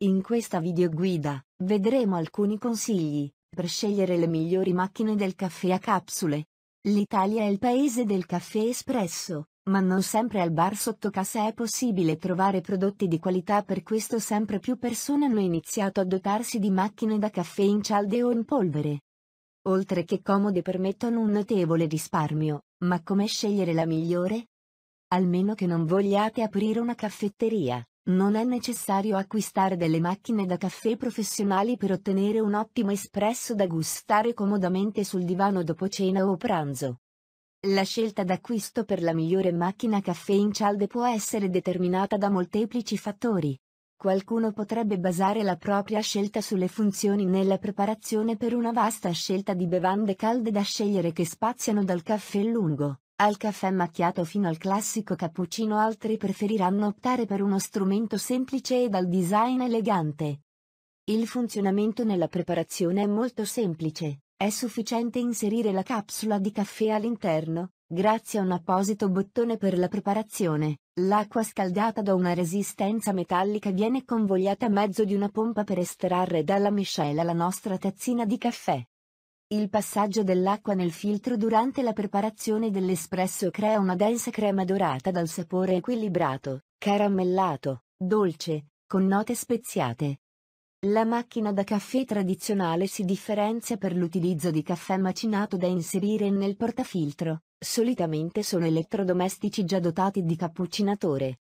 In questa videoguida, vedremo alcuni consigli, per scegliere le migliori macchine del caffè a capsule. L'Italia è il paese del caffè espresso, ma non sempre al bar sotto casa è possibile trovare prodotti di qualità per questo sempre più persone hanno iniziato a dotarsi di macchine da caffè in cialde o in polvere. Oltre che comode permettono un notevole risparmio, ma come scegliere la migliore? Almeno che non vogliate aprire una caffetteria, non è necessario acquistare delle macchine da caffè professionali per ottenere un ottimo espresso da gustare comodamente sul divano dopo cena o pranzo. La scelta d'acquisto per la migliore macchina caffè in cialde può essere determinata da molteplici fattori. Qualcuno potrebbe basare la propria scelta sulle funzioni nella preparazione per una vasta scelta di bevande calde da scegliere che spaziano dal caffè lungo al caffè macchiato fino al classico cappuccino altri preferiranno optare per uno strumento semplice e dal design elegante. Il funzionamento nella preparazione è molto semplice, è sufficiente inserire la capsula di caffè all'interno, grazie a un apposito bottone per la preparazione. L'acqua scaldata da una resistenza metallica viene convogliata a mezzo di una pompa per estrarre dalla miscela la nostra tazzina di caffè. Il passaggio dell'acqua nel filtro durante la preparazione dell'espresso crea una densa crema dorata dal sapore equilibrato, caramellato, dolce, con note speziate. La macchina da caffè tradizionale si differenzia per l'utilizzo di caffè macinato da inserire nel portafiltro, solitamente sono elettrodomestici già dotati di cappuccinatore.